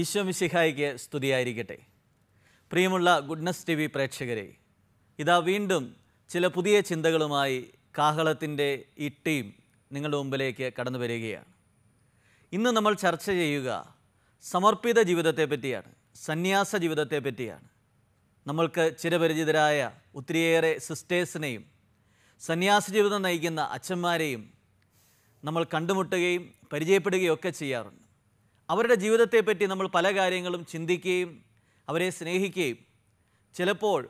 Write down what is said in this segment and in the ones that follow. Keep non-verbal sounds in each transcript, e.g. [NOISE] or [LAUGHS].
ഈശോ മിശിഹായിക്ക് സ്തുതിയായിരിക്കട്ടെ പ്രിയമുള്ള ഗുഡ്നസ് ടി വി പ്രേക്ഷകരെ ഇതാ വീണ്ടും ചില പുതിയ ചിന്തകളുമായി കാഹളത്തിൻ്റെ ഈ ടീം നിങ്ങളുടെ മുമ്പിലേക്ക് കടന്നു വരികയാണ് ഇന്ന് നമ്മൾ ചർച്ച ചെയ്യുക സമർപ്പിത ജീവിതത്തെ പറ്റിയാണ് സന്യാസ ജീവിതത്തെ പറ്റിയാണ് നമ്മൾക്ക് ചിരപരിചിതരായ ഒത്തിരിയേറെ സിസ്റ്റേഴ്സിനെയും സന്യാസ ജീവിതം നയിക്കുന്ന അച്ഛന്മാരെയും നമ്മൾ കണ്ടുമുട്ടുകയും പരിചയപ്പെടുകയും ഒക്കെ ചെയ്യാറുണ്ട് അവരുടെ ജീവിതത്തെപ്പറ്റി നമ്മൾ പല കാര്യങ്ങളും ചിന്തിക്കുകയും അവരെ സ്നേഹിക്കുകയും ചിലപ്പോൾ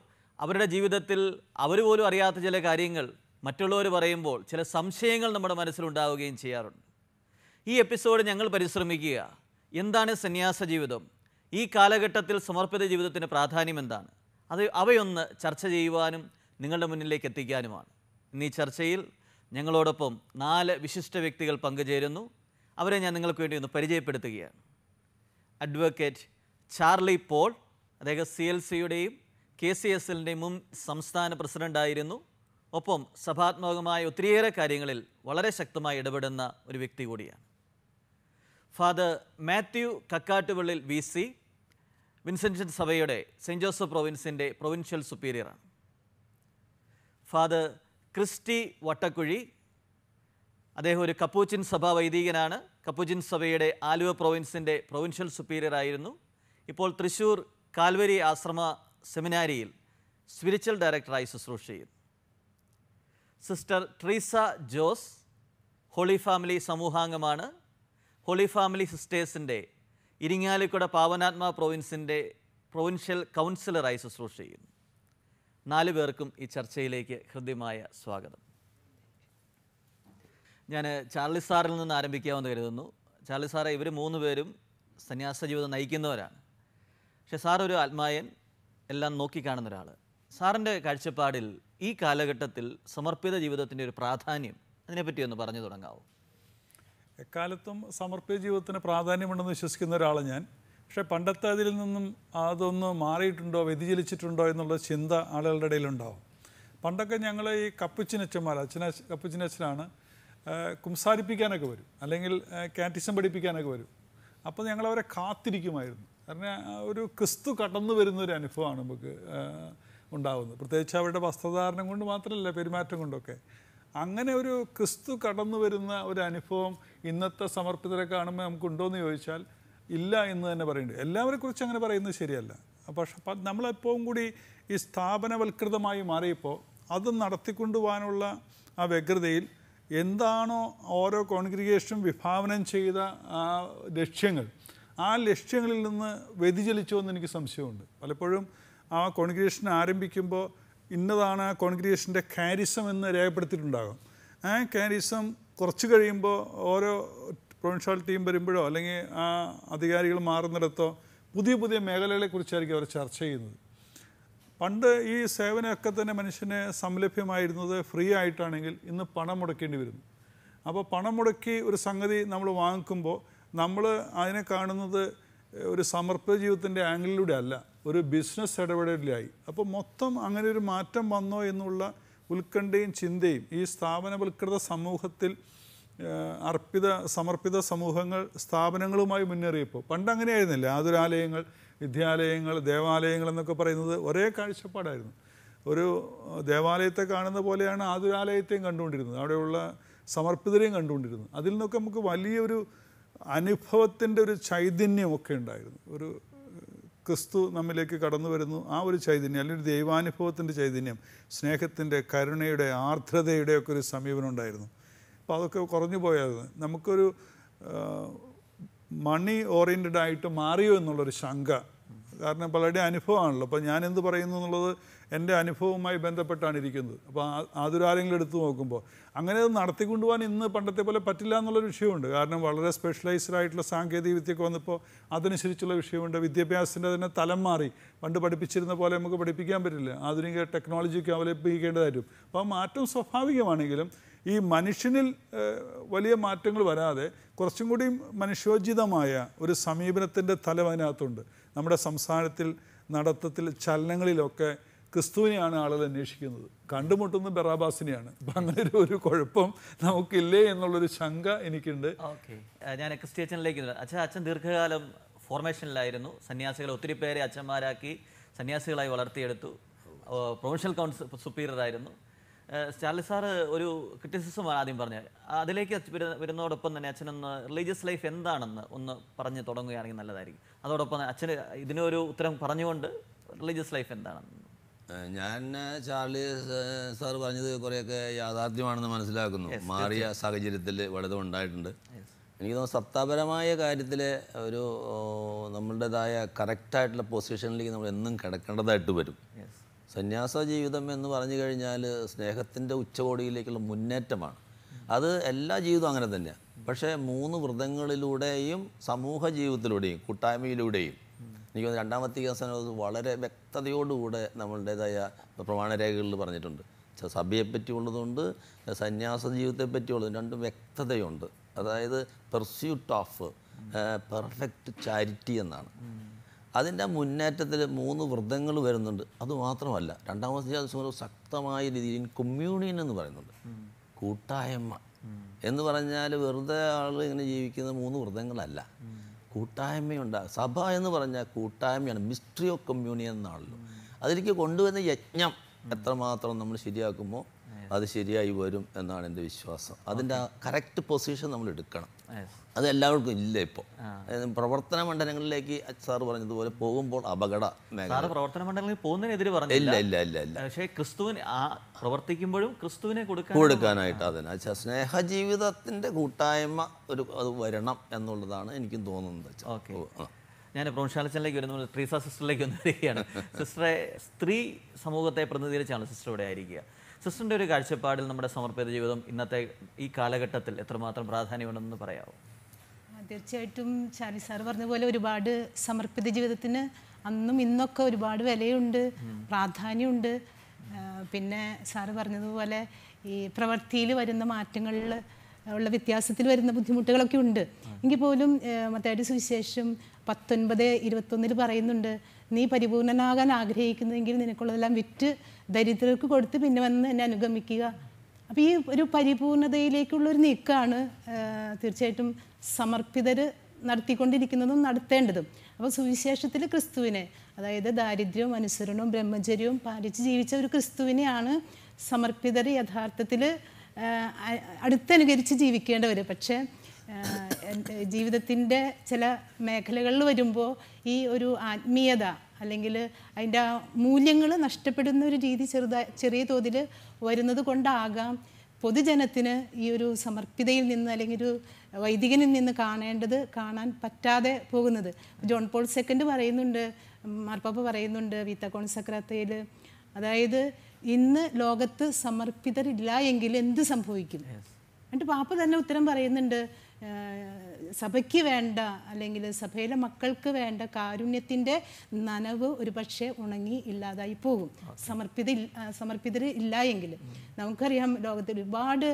അവരുടെ ജീവിതത്തിൽ അവർ പോലും അറിയാത്ത ചില കാര്യങ്ങൾ മറ്റുള്ളവർ പറയുമ്പോൾ ചില സംശയങ്ങൾ നമ്മുടെ മനസ്സിലുണ്ടാവുകയും ചെയ്യാറുണ്ട് ഈ എപ്പിസോഡ് ഞങ്ങൾ പരിശ്രമിക്കുക എന്താണ് സന്യാസ ജീവിതം ഈ കാലഘട്ടത്തിൽ സമർപ്പിത ജീവിതത്തിന് പ്രാധാന്യം എന്താണ് അത് അവയൊന്ന് ചർച്ച ചെയ്യുവാനും നിങ്ങളുടെ മുന്നിലേക്ക് എത്തിക്കാനുമാണ് ഇന്നീ ഈ ചർച്ചയിൽ ഞങ്ങളോടൊപ്പം നാല് വിശിഷ്ട വ്യക്തികൾ പങ്കുചേരുന്നു അവരെ ഞാൻ നിങ്ങൾക്ക് വേണ്ടി ഒന്ന് പരിചയപ്പെടുത്തുകയാണ് അഡ്വക്കേറ്റ് ചാർലി പോൾ അദ്ദേഹം സി എൽ സിയുടെയും കെ സി എസ് എല്ലിൻ്റെയും മുൻ സംസ്ഥാന പ്രസിഡൻ്റായിരുന്നു ഒപ്പം സഭാത്മകമായ ഒത്തിരിയേറെ കാര്യങ്ങളിൽ വളരെ ശക്തമായി ഇടപെടുന്ന ഒരു വ്യക്തി കൂടിയാണ് father Mathew Kakkattupallil V C Vincentian saint സെൻറ്റ് ജോസഫ് പ്രൊവിൻസിൻ്റെ പ്രൊവിൻഷ്യൽ സുപ്പീരിയറാണ് ഫാദർ ക്രിസ്റ്റി വട്ടക്കുഴി അദ്ദേഹം ഒരു കപ്പൂച്ചിൻ സഭാ വൈദികനാണ് കപ്പൂച്ചിൻ സഭയുടെ ആലുവ പ്രൊവിൻസിൻ്റെ പ്രൊവിൻഷ്യൽ സുപ്പീരിയർ ആയിരുന്നു ഇപ്പോൾ തൃശൂർ കാൽവരി ആശ്രമ സെമിനാരിയിൽ സ്പിരിച്വൽ ഡയറക്ടറായി ശുശ്രൂഷ ചെയ്യുന്നു sister Treesa Jose holy family സമൂഹാംഗമാണ് ഹോളി ഫാമിലി സിസ്റ്റേഴ്സിൻ്റെ ഇരിങ്ങാലിക്കുട പാവനാത്മ പ്രൊവിൻസിൻ്റെ പ്രൊവിൻഷ്യൽ കൗൺസിലറായി ശുശ്രൂഷ ചെയ്യുന്നു നാലു പേർക്കും ഈ ചർച്ചയിലേക്ക് ഹൃദ്യമായ സ്വാഗതം ഞാൻ ചാർലി സാറിൽ നിന്ന് ആരംഭിക്കാമെന്ന് കരുതുന്നു ചാർലി സാറെ ഇവർ മൂന്ന് പേരും സന്യാസ ജീവിതം നയിക്കുന്നവരാണ് പക്ഷെ സാർ ഒരു ആത്മായൻ എല്ലാം നോക്കിക്കാണുന്ന ഒരാൾ സാറിൻ്റെ കാഴ്ചപ്പാടിൽ ഈ കാലഘട്ടത്തിൽ സമർപ്പിത ജീവിതത്തിൻ്റെ ഒരു പ്രാധാന്യം അതിനെപ്പറ്റി ഒന്ന് പറഞ്ഞു തുടങ്ങാവും എക്കാലത്തും സമർപ്പിത ജീവിതത്തിന് പ്രാധാന്യമുണ്ടെന്ന് വിശ്വസിക്കുന്ന ഒരാളാണ് ഞാൻ പക്ഷേ പണ്ടത്തെ അതിൽ നിന്നും അതൊന്ന് മാറിയിട്ടുണ്ടോ വ്യതിചലിച്ചിട്ടുണ്ടോ എന്നുള്ള ചിന്ത ആളുകളുടെ ഇടയിലുണ്ടാവും പണ്ടൊക്കെ ഞങ്ങൾ ഈ കപ്പുച്ചിനച്ചന്മാർ അച്ഛനച്ഛ കപ്പുച്ചിനച്ഛനാണ് കുംസാരിപ്പിക്കാനൊക്കെ വരും അല്ലെങ്കിൽ കാറ്റിസം പഠിപ്പിക്കാനൊക്കെ വരും അപ്പോൾ ഞങ്ങൾ അവരെ കാത്തിരിക്കുമായിരുന്നു കാരണം ഒരു ക്രിസ്തു കടന്നു വരുന്ന ഒരു അനുഭവമാണ് നമുക്ക് ഉണ്ടാകുന്നത് പ്രത്യേകിച്ച് അവരുടെ വസ്ത്രധാരണം കൊണ്ട് മാത്രമല്ല പെരുമാറ്റം കൊണ്ടൊക്കെ അങ്ങനെ ഒരു ക്രിസ്തു കടന്നു വരുന്ന ഒരു അനുഭവം ഇന്നത്തെ സമർപ്പിതരെ കാണുമ്പോൾ എന്ന് ചോദിച്ചാൽ ഇല്ല എന്ന് തന്നെ പറയുന്നുണ്ട് എല്ലാവരെ കുറിച്ച് അങ്ങനെ പറയുന്നത് ശരിയല്ല പക്ഷെ നമ്മളെപ്പോഴും കൂടി ഈ സ്ഥാപനവൽകൃതമായി മാറിയപ്പോൾ അത് നടത്തിക്കൊണ്ടുപോകാനുള്ള ആ വ്യഗ്രതയിൽ എന്താണോ ഓരോ കോൺഗ്രിഗേഷനും വിഭാവനം ചെയ്ത ആ ലക്ഷ്യങ്ങൾ ആ ലക്ഷ്യങ്ങളിൽ നിന്ന് വ്യതിചലിച്ചോ എന്ന് എനിക്ക് സംശയമുണ്ട് പലപ്പോഴും ആ കോൺഗ്രിഗേഷൻ ആരംഭിക്കുമ്പോൾ ഇന്നതാണ് ആ കോൺഗ്രിഗേഷൻ്റെ കാരിസം എന്ന് രേഖപ്പെടുത്തിയിട്ടുണ്ടാകും ആ കാരിസം കുറച്ച് കഴിയുമ്പോൾ ഓരോ പ്രൊവിൻഷ്യൽ ടീം വരുമ്പോഴോ അല്ലെങ്കിൽ ആ അധികാരികൾ മാറുന്നിടത്തോ പുതിയ പുതിയ മേഖലകളെക്കുറിച്ചായിരിക്കും അവർ ചർച്ച ചെയ്യുന്നത് പണ്ട് ഈ സേവനമൊക്കെ തന്നെ മനുഷ്യന് സംലഭ്യമായിരുന്നത് ഫ്രീ ആയിട്ടാണെങ്കിൽ ഇന്ന് പണം മുടക്കേണ്ടി വരുന്നു അപ്പോൾ പണം മുടക്കി ഒരു സംഗതി നമ്മൾ വാങ്ങിക്കുമ്പോൾ നമ്മൾ അതിനെ കാണുന്നത് ഒരു സമർപ്പിത ജീവിതത്തിൻ്റെ ആംഗിളിലൂടെ അല്ല ഒരു ബിസിനസ് ഇടപെടലിലായി അപ്പോൾ മൊത്തം അങ്ങനെ ഒരു മാറ്റം വന്നോ എന്നുള്ള ഉത്കണ്ഠയും ചിന്തയും ഈ സ്ഥാപനവൽകൃത സമൂഹത്തിൽ അർപ്പിത സമർപ്പിത സമൂഹങ്ങൾ സ്ഥാപനങ്ങളുമായി മുന്നേറിയപ്പോൾ പണ്ട് അങ്ങനെയായിരുന്നില്ല ആതുരാലയങ്ങൾ വിദ്യാലയങ്ങൾ ദേവാലയങ്ങൾ എന്നൊക്കെ പറയുന്നത് ഒരേ കാഴ്ചപ്പാടായിരുന്നു ഒരു ദേവാലയത്തെ കാണുന്ന പോലെയാണ് ആതുരാലയത്തെയും കണ്ടുകൊണ്ടിരുന്നത് അവിടെയുള്ള സമർപ്പിതരെയും കണ്ടുകൊണ്ടിരുന്നത് അതിൽ നിന്നൊക്കെ നമുക്ക് വലിയൊരു അനുഭവത്തിൻ്റെ ഒരു ചൈതന്യമൊക്കെ ഉണ്ടായിരുന്നു ഒരു ക്രിസ്തു നമ്മിലേക്ക് കടന്നു വരുന്നു ആ ഒരു ചൈതന്യം അല്ലെങ്കിൽ ഒരു ദൈവാനുഭവത്തിൻ്റെ ചൈതന്യം സ്നേഹത്തിൻ്റെ കരുണയുടെ ആർദ്രതയുടെ ഒക്കെ ഒരു സമീപനം ഉണ്ടായിരുന്നു അപ്പോൾ അതൊക്കെ കുറഞ്ഞു പോയായിരുന്നു നമുക്കൊരു മണി ഓറിയൻറ്റഡ് ആയിട്ട് മാറിയോ എന്നുള്ളൊരു ശങ്ക കാരണം പലരുടെയും അനുഭവമാണല്ലോ അപ്പോൾ ഞാൻ എന്ത് പറയുന്നു എന്നുള്ളത് എൻ്റെ അനുഭവവുമായി ബന്ധപ്പെട്ടാണ് ഇരിക്കുന്നത് അപ്പോൾ അതൊരാരെങ്കിലും എടുത്തു നോക്കുമ്പോൾ അങ്ങനെ അത് നടത്തിക്കൊണ്ടു പോകാൻ ഇന്ന് പണ്ടത്തെ പോലെ പറ്റില്ല എന്നുള്ളൊരു വിഷയമുണ്ട് കാരണം വളരെ സ്പെഷ്യലൈസ്ഡ് ആയിട്ടുള്ള സാങ്കേതിക വിദ്യയൊക്കെ വന്നപ്പോൾ അതനുസരിച്ചുള്ള വിഷയമുണ്ട് വിദ്യാഭ്യാസത്തിൻ്റെ തന്നെ തലം മാറി പണ്ട് പഠിപ്പിച്ചിരുന്ന പോലെ നമുക്ക് പഠിപ്പിക്കാൻ പറ്റില്ല ആധുനിക ടെക്നോളജിയൊക്കെ അവലംബിക്കേണ്ടതായിരിക്കും അപ്പോൾ മാറ്റം സ്വാഭാവികമാണെങ്കിലും ഈ മനുഷ്യനിൽ വലിയ മാറ്റങ്ങൾ വരാതെ കുറച്ചും കൂടി മനുഷ്യോചിതമായ ഒരു സമീപനത്തിൻ്റെ തലം അതിനകത്തുണ്ട് നമ്മുടെ സംസ്ഥാനത്തിൽ നടത്തത്തിൽ ചലനങ്ങളിലൊക്കെ ക്രിസ്തുവിനെയാണ് ആളുകൾ അന്വേഷിക്കുന്നത് കണ്ടുമുട്ടുന്നത് ബെറാബാസിനെയാണ് അപ്പം അങ്ങനെ ഒരു ഒരു കുഴപ്പം നമുക്കില്ലേ എന്നുള്ളൊരു ശങ്ക എനിക്കുണ്ട് ഓക്കെ ഞാൻ ക്രിസ്ത്യച്ചനിലേക്ക് അച്ഛൻ അച്ഛൻ ദീർഘകാലം ഫോർമേഷനിലായിരുന്നു സന്യാസികളെ ഒത്തിരി പേരെ അച്ഛന്മാരാക്കി സന്യാസികളായി വളർത്തിയെടുത്തു പ്രൊഫഷണൽ കൗൺസിൽ സുപ്പീരിയർ ആയിരുന്നു സ്റ്റാലിൻ സാറ് ഒരു ക്രിറ്റിസിസം ആദ്യം പറഞ്ഞു അതിലേക്ക് വരുന്നതോടൊപ്പം തന്നെ അച്ഛനൊന്ന് റിലീജിയസ് ലൈഫ് എന്താണെന്ന് ഒന്ന് പറഞ്ഞ് തുടങ്ങുകയാണെങ്കിൽ നല്ലതായിരിക്കും അതോടൊപ്പം അച്ഛന് ഇതിനൊരു ഉത്തരം പറഞ്ഞുകൊണ്ട് റിലീജിയസ് ലൈഫ് എന്താണെന്ന് ഞാൻ ചാർലി സാർ പറഞ്ഞത് കുറേയൊക്കെ യാഥാർത്ഥ്യമാണെന്ന് മനസ്സിലാക്കുന്നു മാറിയ സാഹചര്യത്തിൽ വളരെ ഉണ്ടായിട്ടുണ്ട് എനിക്ക് തോന്നുന്നു സത്താപരമായ കാര്യത്തിൽ ഒരു നമ്മളുടേതായ കറക്റ്റായിട്ടുള്ള പൊസിഷനിലേക്ക് നമ്മൾ എന്നും കിടക്കേണ്ടതായിട്ട് വരും സന്യാസ ജീവിതം എന്ന് പറഞ്ഞു കഴിഞ്ഞാൽ സ്നേഹത്തിൻ്റെ ഉച്ചകോടിയിലേക്കുള്ള മുന്നേറ്റമാണ് അത് എല്ലാ ജീവിതവും അങ്ങനെ തന്നെയാണ് പക്ഷേ മൂന്ന് വ്രതങ്ങളിലൂടെയും സമൂഹ ജീവിതത്തിലൂടെയും കൂട്ടായ്മയിലൂടെയും എനിക്ക് രണ്ടാമത്തെ കേസനത് വളരെ വ്യക്തതയോടുകൂടെ നമ്മളുടേതായ പ്രമാണരേഖകളിൽ പറഞ്ഞിട്ടുണ്ട് സഭയെ പറ്റിയുള്ളതുണ്ട് സന്യാസ ജീവിതത്തെ പറ്റിയുള്ളത് രണ്ടും വ്യക്തതയുണ്ട് അതായത് പെർസ്യൂട്ട് ഓഫ് പെർഫെക്റ്റ് ചാരിറ്റി എന്നാണ് അതിൻ്റെ മുന്നേറ്റത്തിൽ മൂന്ന് വൃദ്ധങ്ങൾ വരുന്നുണ്ട് അതുമാത്രമല്ല രണ്ടാമത്തെ സൂരം ശക്തമായ രീതിയിൽ കമ്മ്യൂണിയൻ എന്ന് പറയുന്നുണ്ട് കൂട്ടായ്മ എന്ന് പറഞ്ഞാൽ വെറുതെ ആൾ ഇങ്ങനെ ജീവിക്കുന്ന മൂന്ന് വൃദ്ധങ്ങളല്ല കൂട്ടായ്മയുണ്ട് സഭ എന്ന് പറഞ്ഞാൽ കൂട്ടായ്മയാണ് മിസ്റ്ററി ഓഫ് കമ്മ്യൂണിയൻ എന്നാണല്ലോ അതിലേക്ക് കൊണ്ടുവന്ന യജ്ഞം എത്രമാത്രം നമ്മൾ ശരിയാക്കുമ്പോൾ അത് ശരിയായി വരും എന്നാണ് എൻ്റെ വിശ്വാസം അതിൻ്റെ കറക്റ്റ് പൊസിഷൻ നമ്മൾ എടുക്കണം അത് എല്ലാവർക്കും ഇല്ല ഇപ്പോൾ പ്രവർത്തന മണ്ഡലങ്ങളിലേക്ക് സാർ പറഞ്ഞതുപോലെ പോകുമ്പോൾ അപകട പ്രവർത്തന മണ്ഡലങ്ങളിൽ പോകുന്നതിനെതിരെ പറഞ്ഞു ഇല്ല ഇല്ല ഇല്ല ഇല്ല പക്ഷേ ക്രിസ്തുവിന് ആ പ്രവർത്തിക്കുമ്പോഴും ക്രിസ്തുവിനെ കൊടുക്കാനായിട്ട് അതിന് സ്നേഹ ജീവിതത്തിന്റെ കൂട്ടായ്മ ഒരു അത് വരണം എന്നുള്ളതാണ് എനിക്കും തോന്നുന്നത് ഞാൻ പ്രൊഫഷണലിസ്റ്റിലേക്ക് വരുന്ന ട്രീസ സിസ്റ്ററിലേക്ക് ഒന്ന് വരികയാണ് [LAUGHS] സിസ്റ്ററെ സ്ത്രീ സമൂഹത്തെ പ്രതിനിധീകരിച്ചാണ് സിസ്റ്റർ ഇവിടെ ആയിരിക്കുക സിസ്റ്ററിൻ്റെ ഒരു കാഴ്ചപ്പാടിൽ നമ്മുടെ സമർപ്പിത ജീവിതം ഇന്നത്തെ ഈ കാലഘട്ടത്തിൽ എത്രമാത്രം പ്രാധാന്യമുണ്ടെന്ന് പറയാമോ തീർച്ചയായിട്ടും ചാരി സാർ പറഞ്ഞ പോലെ ഒരുപാട് സമർപ്പിത ജീവിതത്തിന് അന്നും ഇന്നൊക്കെ ഒരുപാട് വിലയുണ്ട് പ്രാധാന്യമുണ്ട് പിന്നെ സാറ് പറഞ്ഞതുപോലെ ഈ പ്രവൃത്തിയിൽ വരുന്ന മാറ്റങ്ങളിൽ ഉള്ള വ്യത്യാസത്തിൽ വരുന്ന ബുദ്ധിമുട്ടുകളൊക്കെ ഉണ്ട് എങ്കിൽ പോലും മത്തായിട്ട് സുവിശേഷം പത്തൊൻപത് ഇരുപത്തൊന്നിൽ പറയുന്നുണ്ട് നീ പരിപൂർണനാകാൻ ആഗ്രഹിക്കുന്നതെങ്കിൽ നിനക്കുള്ളതെല്ലാം വിറ്റ് ദരിദ്രർക്ക് കൊടുത്ത് പിന്നെ വന്ന് എന്നെ അനുഗമിക്കുക അപ്പോൾ ഈ ഒരു പരിപൂർണതയിലേക്കുള്ള ഒരു നീക്കമാണ് തീർച്ചയായിട്ടും സമർപ്പിതർ നടത്തിക്കൊണ്ടിരിക്കുന്നതും നടത്തേണ്ടതും അപ്പോൾ സുവിശേഷത്തിൽ ക്രിസ്തുവിനെ അതായത് ദാരിദ്ര്യവും അനുസരണവും ബ്രഹ്മചര്യവും പാലിച്ച് ജീവിച്ച ഒരു ക്രിസ്തുവിനെയാണ് സമർപ്പിതർ യഥാർത്ഥത്തിൽ അടുത്തനുകരിച്ച് ജീവിക്കേണ്ടവർ പക്ഷേ ജീവിതത്തിൻ്റെ ചില മേഖലകളിൽ വരുമ്പോൾ ഈ ഒരു ആത്മീയത അല്ലെങ്കിൽ അതിൻ്റെ ആ മൂല്യങ്ങൾ നഷ്ടപ്പെടുന്ന ഒരു രീതി ചെറുതാ ചെറിയ തോതിൽ വരുന്നത് കൊണ്ടാകാം പൊതുജനത്തിന് ഈ ഒരു സമർപ്പിതയിൽ നിന്ന് അല്ലെങ്കിൽ ഒരു വൈദികനിൽ നിന്ന് കാണേണ്ടത് കാണാൻ പറ്റാതെ പോകുന്നത് ജോൺ പോൾ സെക്കൻഡ് പറയുന്നുണ്ട് മാർപ്പാപ്പ പറയുന്നുണ്ട് വീത്തക്കോൺ കോൺസക്രാത്തയിൽ അതായത് ഇന്ന് ലോകത്ത് സമർപ്പിതരില്ല എങ്കിൽ എന്ത് സംഭവിക്കും എന്നിട്ട് പാപ്പ തന്നെ ഉത്തരം പറയുന്നുണ്ട് സഭയ്ക്ക് വേണ്ട അല്ലെങ്കിൽ സഭയിലെ മക്കൾക്ക് വേണ്ട കാരുണ്യത്തിൻ്റെ നനവ് ഒരുപക്ഷെ ഉണങ്ങി ഇല്ലാതായി പോകും സമർപ്പിത സമർപ്പിതർ ഇല്ല എങ്കിൽ നമുക്കറിയാം ലോകത്തിൽ ഒരുപാട്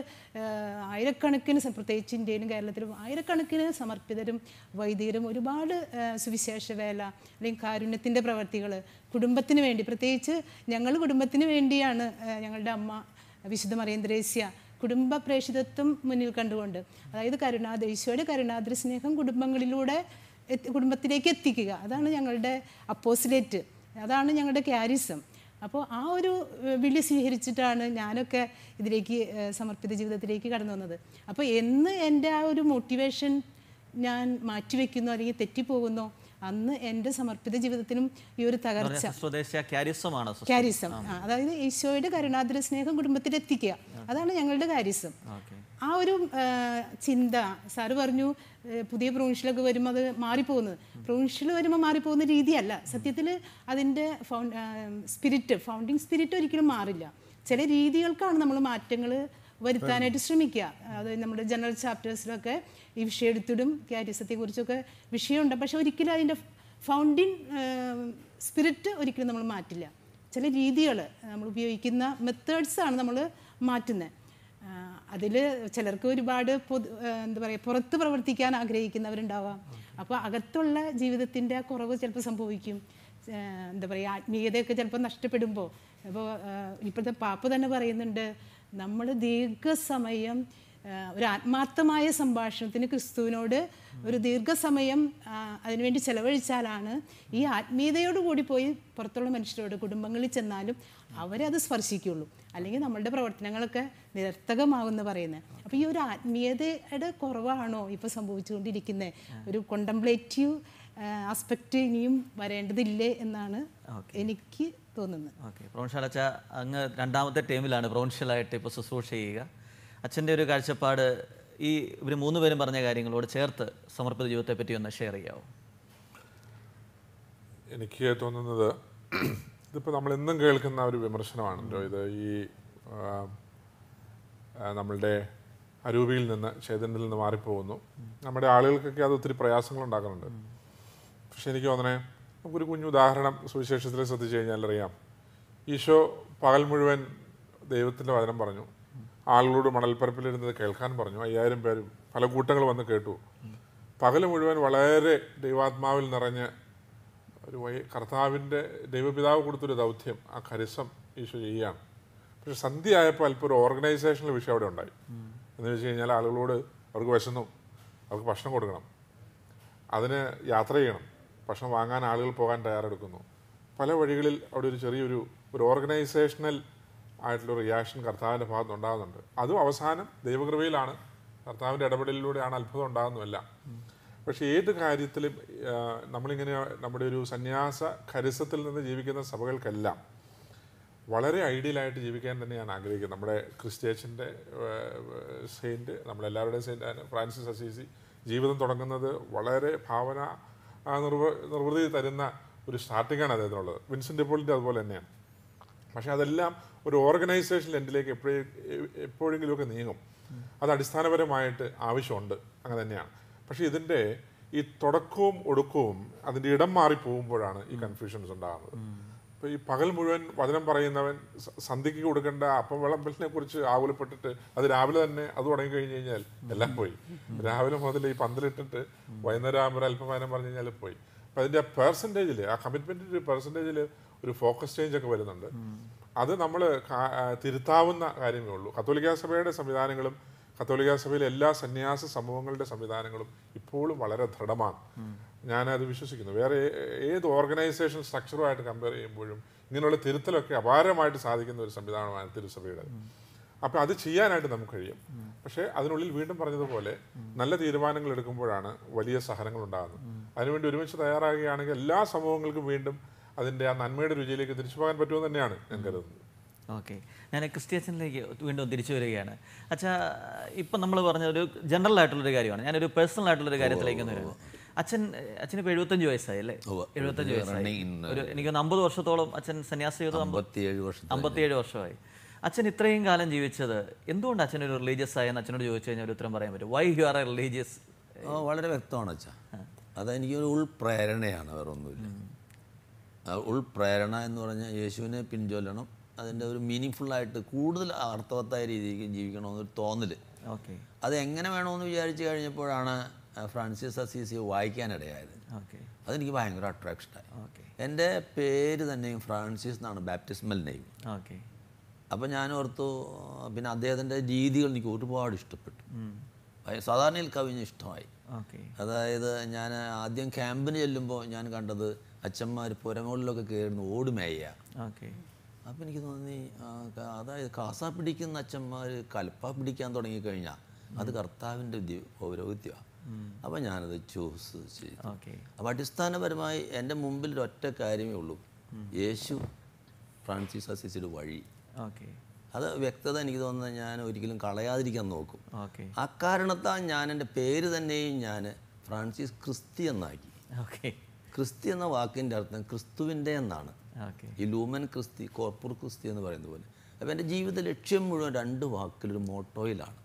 ആയിരക്കണക്കിന് പ്രത്യേകിച്ച് ഇന്ത്യയിലും കേരളത്തിലും ആയിരക്കണക്കിന് സമർപ്പിതരും വൈദികരും ഒരുപാട് സുവിശേഷ വേല അല്ലെങ്കിൽ കാരുണ്യത്തിൻ്റെ പ്രവർത്തികൾ കുടുംബത്തിന് വേണ്ടി പ്രത്യേകിച്ച് ഞങ്ങൾ കുടുംബത്തിന് വേണ്ടിയാണ് ഞങ്ങളുടെ അമ്മ വിശുദ്ധ മറിയന്ദ്രേസ്യ കുടുംബ പ്രേക്ഷിതത്വം മുന്നിൽ കണ്ടുകൊണ്ട് അതായത് കരുണാദ ഈശോയുടെ കരുണാദ്ര സ്നേഹം കുടുംബങ്ങളിലൂടെ കുടുംബത്തിലേക്ക് എത്തിക്കുക അതാണ് ഞങ്ങളുടെ അപ്പോസിലേറ്റ് അതാണ് ഞങ്ങളുടെ ക്യാരിസം അപ്പോൾ ആ ഒരു വിളി സ്വീകരിച്ചിട്ടാണ് ഞാനൊക്കെ ഇതിലേക്ക് സമർപ്പിത ജീവിതത്തിലേക്ക് കടന്നു വന്നത് അപ്പോൾ എന്ന് എൻ്റെ ആ ഒരു മോട്ടിവേഷൻ ഞാൻ മാറ്റിവെക്കുന്നോ അല്ലെങ്കിൽ തെറ്റിപ്പോകുന്നോ അന്ന് എൻ്റെ സമർപ്പിത ജീവിതത്തിനും ഈ ഒരു തകർച്ച കാരിസം അതായത് ഈശോയുടെ കരുണാതിര സ്നേഹം കുടുംബത്തിൽ എത്തിക്കുക അതാണ് ഞങ്ങളുടെ കാരിസം ആ ഒരു ചിന്ത സാറ് പറഞ്ഞു പുതിയ പ്രൊവിൻഷ്യലൊക്കെ വരുമ്പോൾ അത് മാറിപ്പോകുന്നത് പ്രൊവിൻഷ്യൽ വരുമ്പോൾ മാറിപ്പോകുന്ന രീതിയല്ല സത്യത്തിൽ അതിൻ്റെ ഫൗണ്ട് സ്പിരിറ്റ് ഫൗണ്ടിങ് സ്പിരിറ്റ് ഒരിക്കലും മാറില്ല ചില രീതികൾക്കാണ് നമ്മൾ മാറ്റങ്ങൾ വരുത്താനായിട്ട് ശ്രമിക്കുക അത് നമ്മുടെ ജനറൽ ചാപ്റ്റേഴ്സിലൊക്കെ ഈ വിഷയം എടുത്തിടും കുറിച്ചൊക്കെ വിഷയമുണ്ട് പക്ഷെ ഒരിക്കലും അതിൻ്റെ ഫൗണ്ടിങ് സ്പിരിറ്റ് ഒരിക്കലും നമ്മൾ മാറ്റില്ല ചില രീതികൾ നമ്മൾ ഉപയോഗിക്കുന്ന മെത്തേഡ്സാണ് നമ്മൾ മാറ്റുന്നത് അതിൽ ചിലർക്ക് ഒരുപാട് പൊതു എന്താ പറയുക പുറത്ത് പ്രവർത്തിക്കാൻ ആഗ്രഹിക്കുന്നവരുണ്ടാവാം അപ്പോൾ അകത്തുള്ള ജീവിതത്തിൻ്റെ കുറവ് ചിലപ്പോൾ സംഭവിക്കും എന്താ പറയുക ആത്മീയതയൊക്കെ ചിലപ്പോൾ നഷ്ടപ്പെടുമ്പോൾ അപ്പോൾ ഇപ്പോഴത്തെ പാപ്പ തന്നെ പറയുന്നുണ്ട് നമ്മൾ ദീർഘസമയം ഒരു ആത്മാർത്ഥമായ സംഭാഷണത്തിന് ക്രിസ്തുവിനോട് ഒരു ദീർഘസമയം അതിനുവേണ്ടി ചെലവഴിച്ചാലാണ് ഈ ആത്മീയതയോട് കൂടി പോയി പുറത്തുള്ള മനുഷ്യരോട് കുടുംബങ്ങളിൽ ചെന്നാലും അവരെ അത് സ്പർശിക്കുള്ളൂ അല്ലെങ്കിൽ നമ്മളുടെ പ്രവർത്തനങ്ങളൊക്കെ നിരർത്ഥകമാകുമെന്ന് പറയുന്നത് അപ്പോൾ ഈ ഒരു ആത്മീയതയുടെ കുറവാണോ ഇപ്പോൾ സംഭവിച്ചുകൊണ്ടിരിക്കുന്നത് ഒരു കോണ്ടംപ്ലേറ്റീവ് ആസ്പെക്റ്റ് ഇനിയും വരേണ്ടതില്ലേ എന്നാണ് എനിക്ക് തോന്നുന്നത് അങ്ങ് രണ്ടാമത്തെ ടൈമിലാണ് പ്രൊഫഷണലായിട്ട് ഇപ്പോൾ ശുശ്രൂഷ ചെയ്യുക അച്ഛൻ്റെ ഒരു കാഴ്ചപ്പാട് ഈ ഇവർ മൂന്ന് പേരും പറഞ്ഞ കാര്യങ്ങളോട് ചേർത്ത് സമർപ്പിത ജീവിതത്തെ പറ്റി ഒന്ന് ഷെയർ ചെയ്യാമോ എനിക്ക് തോന്നുന്നത് ഇതിപ്പോൾ നമ്മൾ ഇന്നും കേൾക്കുന്ന ഒരു വിമർശനമാണല്ലോ ഇത് ഈ നമ്മളുടെ അരൂപിയിൽ നിന്ന് ചേതനിൽ നിന്ന് മാറിപ്പോകുന്നു നമ്മുടെ ആളുകൾക്കൊക്കെ അത് ഒത്തിരി പ്രയാസങ്ങൾ ഉണ്ടാക്കുന്നുണ്ട് പക്ഷെ എനിക്ക് തോന്നണേ നമുക്കൊരു കുഞ്ഞു ഉദാഹരണം സുവിശേഷത്തിൽ ശ്രദ്ധിച്ചു കഴിഞ്ഞാൽ അറിയാം ഈശോ പകൽ മുഴുവൻ ദൈവത്തിൻ്റെ വചനം പറഞ്ഞു ആളുകളോട് മണൽപ്പരപ്പിലിരുന്നത് കേൾക്കാൻ പറഞ്ഞു അയ്യായിരം പേര് പല കൂട്ടങ്ങൾ വന്ന് കേട്ടു പകൽ മുഴുവൻ വളരെ ദൈവാത്മാവിൽ നിറഞ്ഞ് ഒരു വൈ കർത്താവിൻ്റെ ദൈവപിതാവ് കൊടുത്തൊരു ദൗത്യം ആ കരിസം ഈശോ ചെയ്യുകയാണ് പക്ഷെ ആയപ്പോൾ അല്പം ഒരു ഓർഗനൈസേഷണൽ വിഷയം അവിടെ ഉണ്ടായി എന്ന് വെച്ച് കഴിഞ്ഞാൽ ആളുകളോട് അവർക്ക് വിശന്നു അവർക്ക് ഭക്ഷണം കൊടുക്കണം അതിന് യാത്ര ചെയ്യണം ഭക്ഷണം വാങ്ങാൻ ആളുകൾ പോകാൻ തയ്യാറെടുക്കുന്നു പല വഴികളിൽ അവിടെ ഒരു ചെറിയൊരു ഒരു ഓർഗനൈസേഷണൽ ആയിട്ടുള്ള റിയാക്ഷൻ കർത്താവിൻ്റെ ഭാഗത്ത് ഉണ്ടാകുന്നുണ്ട് അതും അവസാനം ദൈവകൃപയിലാണ് കർത്താവിൻ്റെ ഇടപെടലിലൂടെയാണ് അത്ഭുതം ഉണ്ടാകുന്നതല്ല പക്ഷേ ഏത് കാര്യത്തിലും നമ്മളിങ്ങനെ നമ്മുടെ ഒരു സന്യാസ കരിസത്തിൽ നിന്ന് ജീവിക്കുന്ന സഭകൾക്കെല്ലാം വളരെ ഐഡിയലായിട്ട് ജീവിക്കാൻ തന്നെ ഞാൻ ആഗ്രഹിക്കുന്നു നമ്മുടെ ക്രിസ്ത്യച്ചൻ്റെ സെയിൻറ്റ് നമ്മളെല്ലാവരുടെയും സെയിൻറ്റ് ഫ്രാൻസിസ് അസീസി ജീവിതം തുടങ്ങുന്നത് വളരെ ഭാവന ആ നിർവ നിർവൃതി തരുന്ന ഒരു സ്റ്റാർട്ടിങ്ങാണ് അദ്ദേഹത്തിനുള്ളത് വിൻസെൻ്റ് പോളിൻ്റെ അതുപോലെ തന്നെയാണ് പക്ഷേ അതെല്ലാം ഒരു ഓർഗനൈസേഷൻ എൻഡിലേക്ക് എപ്പോഴേ എപ്പോഴെങ്കിലുമൊക്കെ നീങ്ങും അത് അടിസ്ഥാനപരമായിട്ട് ആവശ്യമുണ്ട് അങ്ങനെ തന്നെയാണ് പക്ഷേ ഇതിൻ്റെ ഈ തുടക്കവും ഒടുക്കവും അതിൻ്റെ ഇടം മാറി പോകുമ്പോഴാണ് ഈ കൺഫ്യൂഷൻസ് ഉണ്ടാകുന്നത് ഇപ്പോൾ ഈ പകൽ മുഴുവൻ വചനം പറയുന്നവൻ സന്ധ്യയ്ക്ക് കൊടുക്കേണ്ട അപ്പം വിളമ്പലിനെ കുറിച്ച് ആകുലപ്പെട്ടിട്ട് അത് രാവിലെ തന്നെ അത് തുടങ്ങി കഴിഞ്ഞ് കഴിഞ്ഞാൽ എല്ലാം പോയി രാവിലെ മുതൽ ഈ പന്തലിട്ടിട്ട് വൈകുന്നേരം ആകുമ്പോൾ അല്പമാനം പറഞ്ഞു കഴിഞ്ഞാൽ പോയി അപ്പം അതിൻ്റെ പെർസെൻറ്റേജിൽ ആ കമ്മിറ്റ്മെൻറ്റിൻ്റെ ഒരു പെർസെൻറ്റേജിൽ ഒരു ഫോക്കസ് ചേഞ്ച് ഒക്കെ വരുന്നുണ്ട് അത് നമ്മൾ തിരുത്താവുന്ന കാര്യമേ ഉള്ളൂ കത്തോലിക്ക സഭയുടെ സംവിധാനങ്ങളും കത്തോലിക്കാ സഭയിലെ എല്ലാ സന്യാസ സമൂഹങ്ങളുടെ സംവിധാനങ്ങളും ഇപ്പോഴും വളരെ ദൃഢമാണ് ഞാനത് വിശ്വസിക്കുന്നു വേറെ ഏത് ഓർഗനൈസേഷൻ സ്ട്രക്ചറുമായിട്ട് കമ്പയർ ചെയ്യുമ്പോഴും ഇങ്ങനെയുള്ള തിരുത്തലൊക്കെ അപാരമായിട്ട് സാധിക്കുന്ന ഒരു സംവിധാനമാണ് തിരുസഭയുടെ അപ്പം അത് ചെയ്യാനായിട്ട് നമുക്ക് കഴിയും പക്ഷേ അതിനുള്ളിൽ വീണ്ടും പറഞ്ഞതുപോലെ നല്ല തീരുമാനങ്ങൾ എടുക്കുമ്പോഴാണ് വലിയ സഹനങ്ങൾ ഉണ്ടാകുന്നത് അതിനുവേണ്ടി ഒരുമിച്ച് തയ്യാറാകുകയാണെങ്കിൽ എല്ലാ സമൂഹങ്ങൾക്കും വീണ്ടും അതിൻ്റെ ആ നന്മയുടെ രുചിയിലേക്ക് തിരിച്ചു പോകാൻ പറ്റുമെന്ന് തന്നെയാണ് ഞാൻ കരുതുന്നത് ഓക്കെ ഞാൻ ക്രിസ്ത്യൻസിലേക്ക് വീണ്ടും തിരിച്ചു വരികയാണ് അച്ഛാ ഇപ്പം നമ്മൾ പറഞ്ഞ ഒരു ജനറൽ ആയിട്ടുള്ളൊരു കാര്യമാണ് ഞാനൊരു പേഴ്സണൽ ആയിട്ടുള്ളൊരു കാര്യത്തിലേക്ക് ഒന്ന് വരുന്നത് അച്ഛൻ അച്ഛന് ഇപ്പോൾ എഴുപത്തഞ്ച് വയസ്സായി അല്ലേ എഴുപത്തഞ്ച് വയസ്സായി ഒരു എനിക്കൊന്ന് അമ്പത് വർഷത്തോളം അച്ഛൻ സന്യാസ ജീവിതം അമ്പത്തിയേഴ് വർഷമായി അച്ഛൻ ഇത്രയും കാലം ജീവിച്ചത് എന്തുകൊണ്ട് അച്ഛൻ ഒരു റിലീജിയസ് ആയെന്ന് അച്ഛനോട് ചോദിച്ചു കഴിഞ്ഞാൽ ഒരു ഉത്തരം പറയാൻ പറ്റും why you are a religious വളരെ വ്യക്തമാണ് അച്ഛാ അതെനിക്കൊരു ഉൾപ്രേരണയാണ് വേറെ ഒന്നുമില്ല ഉൾപ്രേരണ എന്ന് പറഞ്ഞാൽ യേശുവിനെ പിൻചൊല്ലണം അതിൻ്റെ ഒരു മീനിങ് ഫുള്ളായിട്ട് കൂടുതൽ അർത്ഥവത്തായ രീതിയിലേക്ക് ജീവിക്കണമെന്നൊരു തോന്നൽ ഓക്കെ അത് എങ്ങനെ വേണമെന്ന് വിചാരിച്ചു കഴിഞ്ഞപ്പോഴാണ് ഫ്രാൻസിസ് അസീസി വായിക്കാനിടയായത് ഓക്കെ അതെനിക്ക് ഭയങ്കര അട്രാക്ഷനായി ഓക്കെ എൻ്റെ പേര് തന്നെയും ഫ്രാൻസിസ് എന്നാണ് ബാപ്റ്റിസ്മൽ നെയ്മ് ഓക്കെ അപ്പോൾ ഞാൻ ഓർത്തു പിന്നെ അദ്ദേഹത്തിൻ്റെ രീതികൾ എനിക്ക് ഒരുപാട് ഇഷ്ടപ്പെട്ടു സാധാരണയിൽ കവിഞ്ഞ് ഇഷ്ടമായി അതായത് ഞാൻ ആദ്യം ക്യാമ്പിന് ചെല്ലുമ്പോൾ ഞാൻ കണ്ടത് അച്ഛന്മാർ പുരമുകളിലൊക്കെ കയറുന്ന ഓടുമേയ അപ്പോൾ എനിക്ക് തോന്നി അതായത് കാസ പിടിക്കുന്ന അച്ഛന്മാർ കലപ്പ പിടിക്കാൻ തുടങ്ങിക്കഴിഞ്ഞാൽ അത് കർത്താവിൻ്റെ പൗരോഹിത്യമാണ് അപ്പോൾ ഞാനത് ചൂസ് ചെയ്തു അപ്പം അടിസ്ഥാനപരമായി എൻ്റെ മുമ്പിൽ ഒറ്റ കാര്യമേ ഉള്ളൂ യേശു ഫ്രാൻസിസ് അസിസിയുടെ വഴി അത് വ്യക്തത എനിക്ക് തോന്നുന്നത് ഞാൻ ഒരിക്കലും കളയാതിരിക്കാൻ നോക്കും അക്കാരണത്താൽ ഞാൻ എൻ്റെ പേര് തന്നെയും ഞാൻ ഫ്രാൻസിസ് ക്രിസ്തി എന്നാക്കി ക്രിസ്തി എന്ന വാക്കിൻ്റെ അർത്ഥം ക്രിസ്തുവിൻ്റെ എന്നാണ് ഈ ലൂമൻ ക്രിസ്തി കോർപ്പർ ക്രിസ്തി എന്ന് പറയുന്ന പോലെ അപ്പോൾ എൻ്റെ ജീവിത ലക്ഷ്യം മുഴുവൻ രണ്ട് വാക്കിലൊരു മോട്ടോയിലാണ്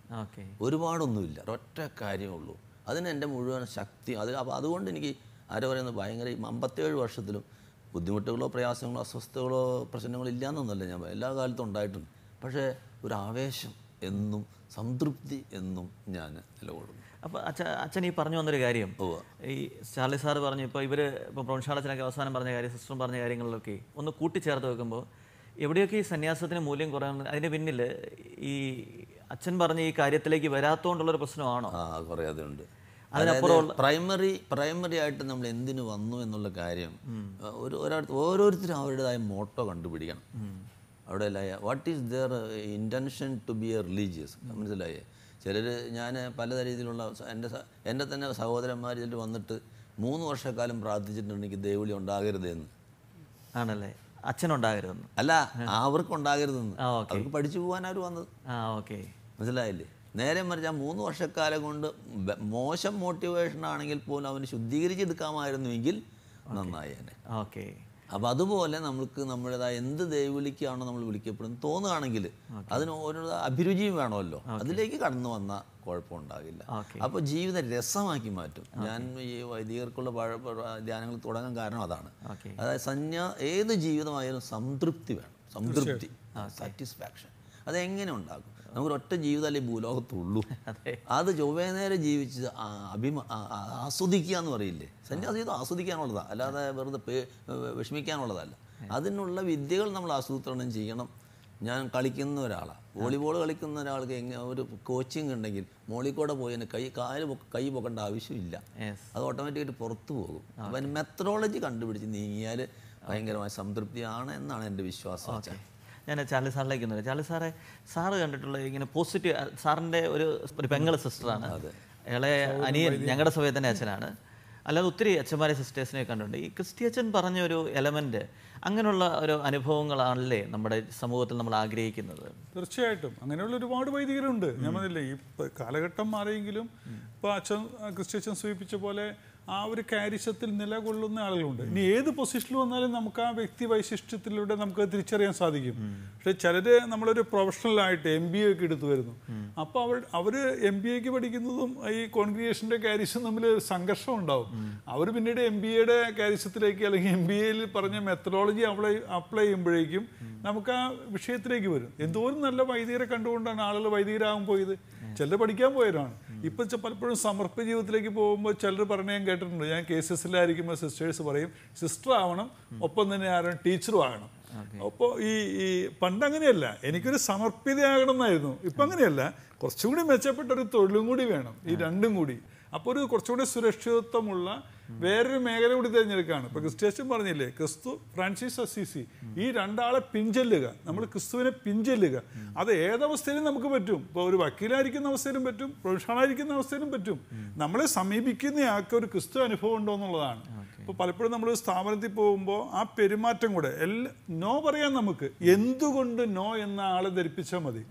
ഒരുപാടൊന്നുമില്ല ഒറ്റ കാര്യമുള്ളൂ അതിന് എൻ്റെ മുഴുവൻ ശക്തി അത് അപ്പോൾ അതുകൊണ്ട് എനിക്ക് ആരോ പറയുന്നത് ഭയങ്കര അമ്പത്തേഴ് വർഷത്തിലും ബുദ്ധിമുട്ടുകളോ പ്രയാസങ്ങളോ അസ്വസ്ഥതകളോ പ്രശ്നങ്ങളോ ഇല്ലയെന്നൊന്നുമല്ല ഞാൻ എല്ലാ കാലത്തും ഉണ്ടായിട്ടുണ്ട് പക്ഷേ ഒരു ആവേശം എന്നും സംതൃപ്തി എന്നും ഞാൻ നിലകൊള്ളുന്നു അപ്പൊ അച്ഛൻ അച്ഛൻ ഈ പറഞ്ഞു വന്നൊരു കാര്യം ഈ ചാർലി സാർ പറഞ്ഞു ഇപ്പൊ ഇവര് ഇപ്പൊ പ്രൊൺഷാളച്ചനൊക്കെ അവസാനം പറഞ്ഞ കാര്യം സിസ്റ്ററും പറഞ്ഞ കാര്യങ്ങളിലൊക്കെ ഒന്ന് കൂട്ടിച്ചേർത്ത് വെക്കുമ്പോൾ എവിടെയൊക്കെ ഈ സന്യാസത്തിന് മൂല്യം കുറയാൻ അതിൻ്റെ പിന്നിൽ ഈ അച്ഛൻ പറഞ്ഞ ഈ കാര്യത്തിലേക്ക് വരാത്തോണ്ടുള്ളൊരു പ്രശ്നമാണോ ആ കുറേ അതുണ്ട് അതിനപ്പുറം പ്രൈമറി പ്രൈമറി ആയിട്ട് നമ്മൾ എന്തിനു വന്നു എന്നുള്ള കാര്യം ഒരു ഒരാൾ ഓരോരുത്തരും അവരുടേതായ മോട്ടോ കണ്ടുപിടിക്കണം അവിടെ what is their intention to be a religious മനസ്സിലായേ ചിലർ ഞാൻ പല രീതിയിലുള്ള എൻ്റെ എൻ്റെ തന്നെ സഹോദരന്മാർ ചിലർ വന്നിട്ട് മൂന്ന് വർഷക്കാലം പ്രാർത്ഥിച്ചിട്ടുണ്ട് എനിക്ക് ദേവുളി ഉണ്ടാകരുതെന്ന് ആണല്ലേ അച്ഛനുണ്ടാകരുതെന്ന് അല്ല അവർക്ക് ഉണ്ടാകരുതെന്ന് അവർക്ക് പഠിച്ചു പോകാൻ അവർ വന്നത് മനസ്സിലായില്ലേ നേരെ മറിച്ച് ആ മൂന്ന് വർഷക്കാലം കൊണ്ട് മോശം മോട്ടിവേഷൻ ആണെങ്കിൽ പോലും അവന് ശുദ്ധീകരിച്ചെടുക്കാമായിരുന്നുവെങ്കിൽ നന്നായേനെ ഓക്കെ അപ്പം അതുപോലെ നമുക്ക് നമ്മുടേതായ എന്ത് ദൈവവിളിക്കാണോ നമ്മൾ വിളിക്കപ്പെടുന്നത് തോന്നുകയാണെങ്കിൽ അതിന് ഓരോ അഭിരുചിയും വേണമല്ലോ അതിലേക്ക് കടന്നു വന്ന കുഴപ്പമുണ്ടാകില്ല അപ്പോൾ ജീവിതം രസമാക്കി മാറ്റും ഞാൻ ഈ വൈദികർക്കുള്ള ധ്യാനങ്ങൾ തുടങ്ങാൻ കാരണം അതാണ് അതായത് സന്യാ ഏത് ജീവിതമായാലും സംതൃപ്തി വേണം സംതൃപ്തി സാറ്റിസ്ഫാക്ഷൻ അതെങ്ങനെ ഉണ്ടാക്കും നമുക്കൊരൊറ്റ ഒറ്റ അല്ലെങ്കിൽ ഭൂലോകത്തുള്ളൂ അത് നേരെ ജീവിച്ച് അഭിമ ആസ്വദിക്കുക എന്ന് പറയില്ലേ സന്യാസി ഇത് ആസ്വദിക്കാനുള്ളതാണ് അല്ലാതെ വെറുതെ പേ വിഷമിക്കാനുള്ളതല്ല അതിനുള്ള വിദ്യകൾ നമ്മൾ ആസൂത്രണം ചെയ്യണം ഞാൻ കളിക്കുന്ന ഒരാളാണ് വോളിബോൾ കളിക്കുന്ന ഒരാൾക്ക് എങ്ങനെ ഒരു കോച്ചിങ് ഉണ്ടെങ്കിൽ മോളിൽ കൂടെ പോയി കൈ കാല് കൈ പോകേണ്ട ആവശ്യമില്ല അത് ഓട്ടോമാറ്റിക്കായിട്ട് പുറത്തു പോകും അപ്പം മെത്തഡോളജി കണ്ടുപിടിച്ച് നീങ്ങിയാൽ ഭയങ്കരമായ സംതൃപ്തിയാണ് എന്നാണ് എൻ്റെ വിശ്വാസം ഞാൻ ചാർലി സാറിലേക്ക് ഒന്നുമില്ല ചാർലി സാറെ സാറ് കണ്ടിട്ടുള്ള ഇങ്ങനെ പോസിറ്റീവ് സാറിൻ്റെ ഒരു ഒരു പെങ്ങള് സിസ്റ്ററാണ് അയാളെ അനിയൻ ഞങ്ങളുടെ തന്നെ അച്ഛനാണ് അല്ലാതെ ഒത്തിരി അച്ഛന്മാരെ സിസ്റ്റേഴ്സിനെ കണ്ടിട്ടുണ്ട് ഈ ക്രിസ്ത്യച്ചൻ പറഞ്ഞ ഒരു എലമെൻ്റ് അങ്ങനെയുള്ള ഒരു അനുഭവങ്ങളാണല്ലേ നമ്മുടെ സമൂഹത്തിൽ നമ്മൾ ആഗ്രഹിക്കുന്നത് തീർച്ചയായിട്ടും അങ്ങനെയുള്ള ഒരുപാട് വൈദികരുണ്ട് ഞാൻ പറഞ്ഞില്ലേ ഈ കാലഘട്ടം മാറിയെങ്കിലും ഇപ്പോൾ അച്ഛൻ ക്രിസ്ത്യച്ചൻ സൂചിപ്പിച്ച പോലെ ആ ഒരു കാര്യശത്തിൽ നിലകൊള്ളുന്ന ആളുകളുണ്ട് ഇനി ഏത് പൊസിഷനിൽ വന്നാലും നമുക്ക് ആ വ്യക്തി വൈശിഷ്ട്യത്തിലൂടെ നമുക്ക് തിരിച്ചറിയാൻ സാധിക്കും പക്ഷെ ചിലര് നമ്മളൊരു പ്രൊഫഷണലായിട്ട് എം ബി എക്ക് എടുത്തു വരുന്നു അപ്പോൾ അവർ അവർ എം ബി എക്ക് പഠിക്കുന്നതും ഈ കോൺഗ്രിയേഷൻ്റെ കാര്യശം തമ്മിൽ സംഘർഷം ഉണ്ടാവും അവർ പിന്നീട് എം ബി എയുടെ കാര്യശത്തിലേക്ക് അല്ലെങ്കിൽ എം ബി എയിൽ പറഞ്ഞ മെത്തഡോളജി അപ്ലൈ അപ്ലൈ ചെയ്യുമ്പോഴേക്കും നമുക്ക് ആ വിഷയത്തിലേക്ക് വരും എന്തോരം നല്ല വൈദികരെ കണ്ടുകൊണ്ടാണ് ആളുകൾ വൈദികരാകും പോയത് ചിലർ പഠിക്കാൻ പോയവരാണ് ഇപ്പൊ പലപ്പോഴും സമർപ്പ ജീവിതത്തിലേക്ക് പോകുമ്പോൾ ചിലർ പറഞ്ഞ ഞാൻ കേട്ടിട്ടുണ്ട് ഞാൻ കേസസിലായിരിക്കുമ്പോൾ സിസ്റ്റേഴ്സ് പറയും സിസ്റ്റർ ആവണം ഒപ്പം തന്നെ ആരും ടീച്ചറും ആകണം അപ്പോൾ ഈ ഈ പണ്ട് അങ്ങനെയല്ല എനിക്കൊരു സമർപ്പിതയാകണം എന്നായിരുന്നു ഇപ്പം അങ്ങനെയല്ല കുറച്ചുകൂടി മെച്ചപ്പെട്ട ഒരു തൊഴിലും കൂടി വേണം ഈ രണ്ടും കൂടി അപ്പോൾ ഒരു കുറച്ചുകൂടി സുരക്ഷിതത്വമുള്ള വേറൊരു മേഖല കൂടി തിരഞ്ഞെടുക്കുകയാണ് ഇപ്പൊ ക്രിസ്ത്യൻ പറഞ്ഞില്ലേ ക്രിസ്തു ഫ്രാൻസിസ് അസിസി ഈ രണ്ടാളെ പിഞ്ചെല്ലുക നമ്മൾ ക്രിസ്തുവിനെ പിഞ്ചെല്ലുക അത് ഏതവസ്ഥയിലും നമുക്ക് പറ്റും ഇപ്പൊ ഒരു വക്കീലായിരിക്കുന്ന അവസ്ഥയിലും പറ്റും പ്രൊഫഷണലായിരിക്കുന്ന അവസ്ഥയിലും പറ്റും നമ്മളെ സമീപിക്കുന്നയാൾക്ക് ഒരു ക്രിസ്തു അനുഭവം ഉണ്ടോ എന്നുള്ളതാണ് ഇപ്പൊ പലപ്പോഴും നമ്മൾ സ്ഥാപനത്തിൽ പോകുമ്പോൾ ആ പെരുമാറ്റം കൂടെ എല്ലാ നോ പറയാൻ നമുക്ക് എന്തുകൊണ്ട് നോ എന്ന ആളെ ധരിപ്പിച്ചാൽ മതി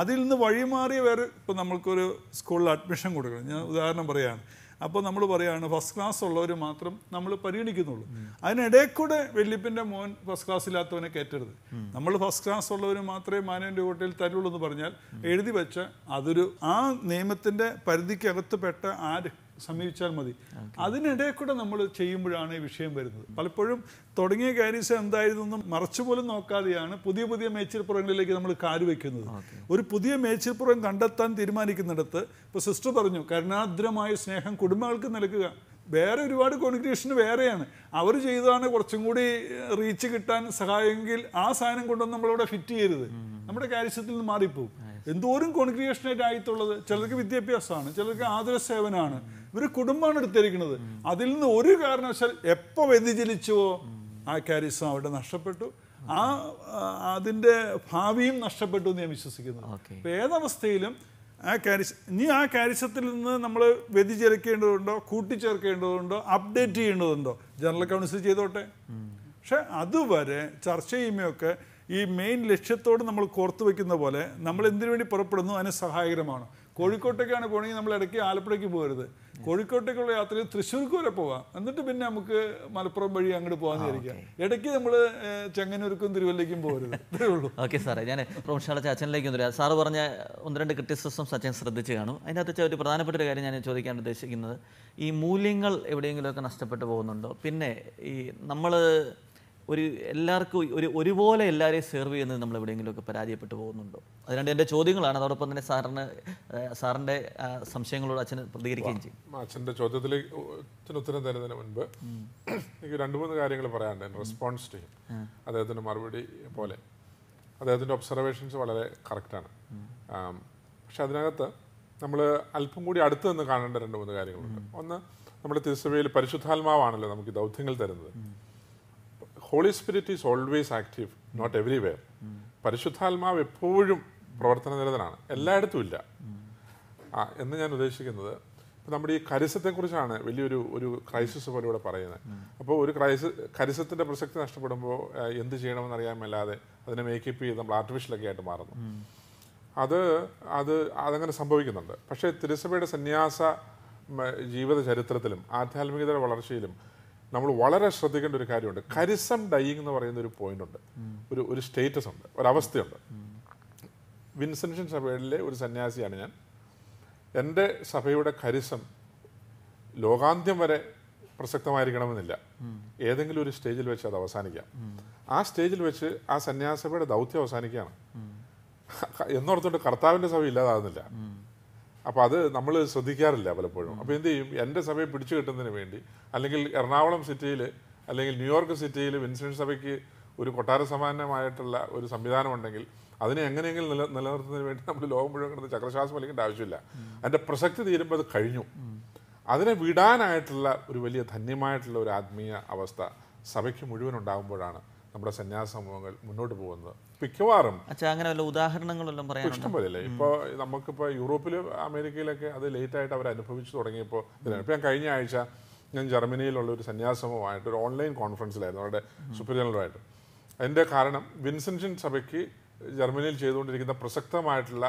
അതിൽ നിന്ന് വഴിമാറിയ വേറെ ഇപ്പൊ നമ്മൾക്കൊരു സ്കൂളിൽ അഡ്മിഷൻ കൊടുക്കണം ഞാൻ ഉദാഹരണം പറയാണ് അപ്പോൾ നമ്മൾ പറയുകയാണ് ഫസ്റ്റ് ക്ലാസ് ഉള്ളവർ മാത്രം നമ്മൾ പരിഗണിക്കുന്നുള്ളൂ അതിനിടയിൽ കൂടെ വെല്ലിപ്പിൻ്റെ മോൻ ഫസ്റ്റ് ക്ലാസ് ഇല്ലാത്തവനെ കയറ്റരുത് നമ്മൾ ഫസ്റ്റ് ക്ലാസ് ഉള്ളവർ മാത്രമേ മാനവൻ്റെ ഹോട്ടലിൽ തരുള്ളൂ എന്ന് പറഞ്ഞാൽ എഴുതി വെച്ച അതൊരു ആ നിയമത്തിൻ്റെ പരിധിക്കകത്ത് പെട്ട ആര് സമീപിച്ചാൽ മതി അതിനിടയിൽ കൂടെ നമ്മൾ ചെയ്യുമ്പോഴാണ് ഈ വിഷയം വരുന്നത് പലപ്പോഴും തുടങ്ങിയ കാര്യസ് എന്തായിരുന്നു മറച്ചു നോക്കാതെയാണ് പുതിയ പുതിയ മേച്ചിൽപ്പുറങ്ങളിലേക്ക് നമ്മൾ വയ്ക്കുന്നത് ഒരു പുതിയ മേച്ചിൽപ്പുറം കണ്ടെത്താൻ തീരുമാനിക്കുന്നിടത്ത് ഇപ്പോൾ സിസ്റ്റർ പറഞ്ഞു കരുണാദ്രമായ സ്നേഹം കുടുംബങ്ങൾക്ക് നൽകുക വേറെ ഒരുപാട് കോൺക്രീഷന് വേറെയാണ് അവർ ചെയ്തതാണ് കുറച്ചും കൂടി റീച്ച് കിട്ടാൻ സഹായമെങ്കിൽ ആ സാധനം കൊണ്ടൊന്നും നമ്മളിവിടെ ഫിറ്റ് ചെയ്യരുത് നമ്മുടെ കാര്യത്തിൽ നിന്ന് മാറിപ്പോകും എന്തോരം കോൺക്രിയേഷനായിട്ട് ആയിട്ടുള്ളത് ചിലർക്ക് വിദ്യാഭ്യാസമാണ് ചിലർക്ക് ആതുര സേവനമാണ് ഒരു കുടുംബമാണ് എടുത്തിരിക്കുന്നത് അതിൽ നിന്ന് ഒരു കാരണവശാൽ എപ്പോൾ വ്യതിചലിച്ചുവോ ആ കാരിസം അവിടെ നഷ്ടപ്പെട്ടു ആ അതിൻ്റെ ഭാവിയും നഷ്ടപ്പെട്ടു എന്ന് ഞാൻ വിശ്വസിക്കുന്നു അപ്പോൾ ഏതവസ്ഥയിലും ആ കാരിസ് ഇനി ആ കാരിസത്തിൽ നിന്ന് നമ്മൾ വ്യതിചലിക്കേണ്ടതുണ്ടോ കൂട്ടിച്ചേർക്കേണ്ടതുണ്ടോ അപ്ഡേറ്റ് ചെയ്യേണ്ടതുണ്ടോ ജനറൽ കൗൺസിൽ ചെയ്തോട്ടെ പക്ഷെ അതുവരെ ചർച്ച ചെയ്യുമ്പോഴൊക്കെ ഈ മെയിൻ ലക്ഷ്യത്തോട് നമ്മൾ കോർത്തു വെക്കുന്ന പോലെ നമ്മൾ എന്തിനു വേണ്ടി പുറപ്പെടുന്നു അതിന് സഹായകരമാണ് കോഴിക്കോട്ടേക്കാണ് പോകണമെങ്കിൽ നമ്മൾ ഇടയ്ക്ക് ആലപ്പുഴയ്ക്ക് പോകരുത് കോഴിക്കോട്ടേക്കുള്ള യാത്രയിൽ തൃശ്ശൂർക്ക് വരെ പോകാം എന്നിട്ട് പിന്നെ നമുക്ക് മലപ്പുറം വഴി അങ്ങോട്ട് പോകാമെന്ന് വിചാരിക്കാം ഇടയ്ക്ക് നമ്മൾ ചെങ്ങന്നൂർക്കും തിരുവല്ലയ്ക്കും പോകരുത് ഇത്രേ ഉള്ളൂ [LAUGHS] ഓക്കെ സാറേ ഞാൻ പ്രൊഫഷണൽ ചാച്ചനിലേക്ക് ഒന്നുമില്ല സാറ് പറഞ്ഞ ഒന്ന് രണ്ട് ക്രിറ്റിസിസം സച്ചിൻ ശ്രദ്ധിച്ച് കാണും അതിനകത്ത് ഒരു പ്രധാനപ്പെട്ട ഒരു കാര്യം ഞാൻ ചോദിക്കാൻ ഉദ്ദേശിക്കുന്നത് ഈ മൂല്യങ്ങൾ എവിടെയെങ്കിലുമൊക്കെ നഷ്ടപ്പെട്ടു പോകുന്നുണ്ടോ പിന്നെ ഈ നമ്മൾ ഒരു എല്ലാവർക്കും ഒരു ഒരുപോലെ എല്ലാവരെയും സെർവ് ചെയ്യുന്നത് നമ്മൾ എവിടെയെങ്കിലുമൊക്കെ പരാജയപ്പെട്ടു പോകുന്നുണ്ടോ അതുകൊണ്ട് എൻ്റെ ചോദ്യങ്ങളാണ് അതോടൊപ്പം തന്നെ സാറിന് സാറിൻ്റെ സംശയങ്ങളോട് അച്ഛൻ പ്രതികരിക്കുകയും ചെയ്യും അച്ഛൻ്റെ ചോദ്യത്തിൽ ഉത്തരം തരുന്നതിന് മുൻപ് എനിക്ക് രണ്ട് മൂന്ന് കാര്യങ്ങൾ പറയാനുണ്ട് റെസ്പോൺസ് ചെയ്യും അദ്ദേഹത്തിൻ്റെ മറുപടി പോലെ അദ്ദേഹത്തിൻ്റെ ഒബ്സർവേഷൻസ് വളരെ കറക്റ്റാണ് പക്ഷെ അതിനകത്ത് നമ്മൾ അല്പം കൂടി അടുത്ത് നിന്ന് കാണേണ്ട രണ്ട് മൂന്ന് കാര്യങ്ങളുണ്ട് ഒന്ന് നമ്മുടെ തിരുസഭയിൽ പരിശുദ്ധാത്മാവാണല്ലോ നമുക്ക് ദൗത്യങ്ങൾ തരുന്നത് holy spirit is always active not everywhere പരിശുദ്ധാത്മാവ് എപ്പോഴും പ്രവർത്തന നിരതനാണ് എല്ലായിടത്തും ഇല്ല ആ എന്ന് ഞാൻ ഉദ്ദേശിക്കുന്നത് ഇപ്പം നമ്മുടെ ഈ കരിസത്തെക്കുറിച്ചാണ് വലിയൊരു ഒരു ക്രൈസിസ് പോലെ ഇവിടെ പറയുന്നത് അപ്പോൾ ഒരു ക്രൈസ് കരിസത്തിൻ്റെ പ്രസക്തി നഷ്ടപ്പെടുമ്പോൾ എന്ത് ചെയ്യണമെന്ന് അറിയാമല്ലാതെ അതിനെ മേക്കപ്പ് ചെയ്ത് നമ്മൾ ആർട്ടിഫിഷ്യലൊക്കെ ആയിട്ട് മാറുന്നു അത് അത് അതങ്ങനെ സംഭവിക്കുന്നുണ്ട് പക്ഷേ തിരുസഭയുടെ സന്യാസ ജീവിത ചരിത്രത്തിലും ആധ്യാത്മികതയുടെ വളർച്ചയിലും നമ്മൾ വളരെ ശ്രദ്ധിക്കേണ്ട ഒരു കാര്യമുണ്ട് കരിസം ഡൈയിങ് എന്ന് പറയുന്ന ഒരു പോയിന്റ് ഉണ്ട് ഒരു ഒരു സ്റ്റേറ്റസ് ഉണ്ട് ഒരവസ്ഥയുണ്ട് വിൻസെൻഷൻ സഭയിലെ ഒരു സന്യാസിയാണ് ഞാൻ എൻ്റെ സഭയുടെ കരിസം ലോകാന്ത്യം വരെ പ്രസക്തമായിരിക്കണമെന്നില്ല ഏതെങ്കിലും ഒരു സ്റ്റേജിൽ വെച്ച് അത് അവസാനിക്കാം ആ സ്റ്റേജിൽ വെച്ച് ആ സന്യാസഭയുടെ ദൗത്യം അവസാനിക്കുകയാണ് എന്നോർത്തുകൊണ്ട് കർത്താവിൻ്റെ സഭ ഇല്ലാതാകുന്നില്ല അപ്പോൾ അത് നമ്മൾ ശ്രദ്ധിക്കാറില്ല പലപ്പോഴും അപ്പോൾ എന്ത് ചെയ്യും എൻ്റെ സഭയെ പിടിച്ചു കിട്ടുന്നതിന് വേണ്ടി അല്ലെങ്കിൽ എറണാകുളം സിറ്റിയിൽ അല്ലെങ്കിൽ ന്യൂയോർക്ക് സിറ്റിയിൽ വിൻസെൻറ്റ് സഭയ്ക്ക് ഒരു കൊട്ടാര സമാനമായിട്ടുള്ള ഒരു സംവിധാനം ഉണ്ടെങ്കിൽ അതിനെ എങ്ങനെയെങ്കിലും നില നിലനിർത്തുന്നതിന് വേണ്ടി നമ്മൾ ലോകം മുഴുവൻ കിടന്ന് ചക്രശ്വാസം വലിക്കേണ്ട ആവശ്യമില്ല അതിൻ്റെ പ്രസക്തി തീരുമ്പോൾ അത് കഴിഞ്ഞു അതിനെ വിടാനായിട്ടുള്ള ഒരു വലിയ ധന്യമായിട്ടുള്ള ഒരു ആത്മീയ അവസ്ഥ സഭയ്ക്ക് മുഴുവൻ ഉണ്ടാകുമ്പോഴാണ് നമ്മുടെ സന്യാസ സമൂഹങ്ങൾ മുന്നോട്ട് പോകുന്നത് മിക്കവാറും അച്ഛാ അങ്ങനെ വല്ല ഉദാഹരണങ്ങളെല്ലാം പറയാം ഇഷ്ടംപോലെ ഇപ്പൊ നമുക്കിപ്പോ യൂറോപ്പിൽ അമേരിക്കയിലൊക്കെ അത് ലേറ്റ് ആയിട്ട് അവർ അനുഭവിച്ചു തുടങ്ങിയപ്പോൾ ഇപ്പൊ ഞാൻ കഴിഞ്ഞ ആഴ്ച ഞാൻ ജർമ്മനിയിലുള്ള ഒരു സന്യാസമായിട്ട് ഒരു ഓൺലൈൻ കോൺഫറൻസിലായിരുന്നു അവരുടെ സുപ്രീജനലുമായിട്ട് അതിന്റെ കാരണം വിൻസെൻഷൻ സഭയ്ക്ക് ജർമ്മനിയിൽ ചെയ്തുകൊണ്ടിരിക്കുന്ന പ്രസക്തമായിട്ടുള്ള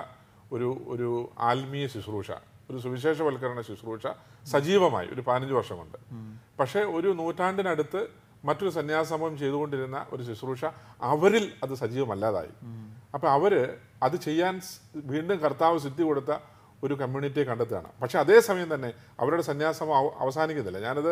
ഒരു ഒരു ആത്മീയ ശുശ്രൂഷ ഒരു സുവിശേഷവൽക്കരണ ശുശ്രൂഷ സജീവമായി ഒരു പതിനഞ്ച് വർഷം കൊണ്ട് പക്ഷേ ഒരു നൂറ്റാണ്ടിനടുത്ത് മറ്റൊരു സന്യാസമം ചെയ്തുകൊണ്ടിരുന്ന ഒരു ശുശ്രൂഷ അവരിൽ അത് സജീവമല്ലാതായി അപ്പോൾ അവർ അത് ചെയ്യാൻ വീണ്ടും കർത്താവ് സിദ്ധി കൊടുത്ത ഒരു കമ്മ്യൂണിറ്റിയെ കണ്ടെത്തുകയാണ് പക്ഷെ അതേസമയം തന്നെ അവരുടെ സന്യാസം അവസാനിക്കുന്നില്ല ഞാനത്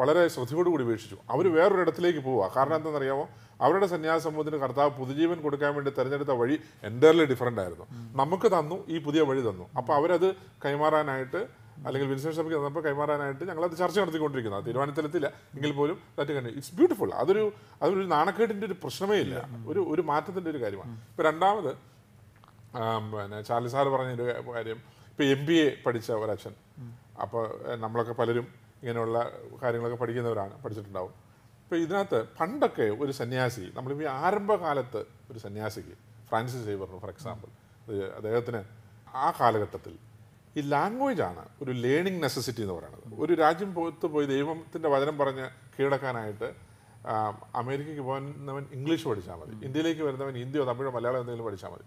വളരെ ശ്രദ്ധയോടുകൂടി വീക്ഷിച്ചു അവർ വേറൊരിടത്തിലേക്ക് പോവുക കാരണം അറിയാമോ അവരുടെ സന്യാസമൂഹത്തിന് കർത്താവ് പുതുജീവൻ കൊടുക്കാൻ വേണ്ടി തിരഞ്ഞെടുത്ത വഴി എൻ്റെ ഡിഫറൻ്റ് ആയിരുന്നു നമുക്ക് തന്നു ഈ പുതിയ വഴി തന്നു അപ്പോൾ അവരത് കൈമാറാനായിട്ട് അല്ലെങ്കിൽ വിൻസർ സഭയ്ക്ക് തന്നപ്പോൾ കൈമാറാനായിട്ട് ഞങ്ങൾ അത് ചർച്ച നടത്തിക്കൊണ്ടിരിക്കുന്നത് തീരുമാനത്തിലെത്തില്ല എങ്കിൽ പോലും ദാറ്റ് കണ്ടു ഇറ്റ്സ് ബ്യൂട്ടിഫുൾ അതൊരു അതൊരു നാണക്കേടിന്റെ ഒരു പ്രശ്നമേ ഇല്ല ഒരു ഒരു മാറ്റത്തിന്റെ ഒരു കാര്യമാണ് ഇപ്പൊ രണ്ടാമത് പിന്നെ ചാർലി പറഞ്ഞ പറഞ്ഞൊരു കാര്യം ഇപ്പൊ എം ബി എ പഠിച്ച ഒരച്ഛൻ അപ്പോൾ നമ്മളൊക്കെ പലരും ഇങ്ങനെയുള്ള കാര്യങ്ങളൊക്കെ പഠിക്കുന്നവരാണ് പഠിച്ചിട്ടുണ്ടാവും ഇപ്പൊ ഇതിനകത്ത് പണ്ടൊക്കെ ഒരു സന്യാസി നമ്മൾ ഈ ആരംഭകാലത്ത് ഒരു സന്യാസിക്ക് ഫ്രാൻസിസ് സേവറിന് ഫോർ എക്സാമ്പിൾ അദ്ദേഹത്തിന് ആ കാലഘട്ടത്തിൽ ഈ ലാംഗ്വേജാണ് ഒരു ലേണിംഗ് നെസസിറ്റി എന്ന് പറയുന്നത് ഒരു രാജ്യം പുറത്ത് പോയി ദൈവത്തിൻ്റെ വചനം പറഞ്ഞ് കീഴടക്കാനായിട്ട് അമേരിക്കയ്ക്ക് പോകുന്നവൻ ഇംഗ്ലീഷ് പഠിച്ചാൽ മതി ഇന്ത്യയിലേക്ക് വരുന്നവൻ ഹിന്ദിയോ തമിഴോ മലയാളം എന്തെങ്കിലും പഠിച്ചാൽ മതി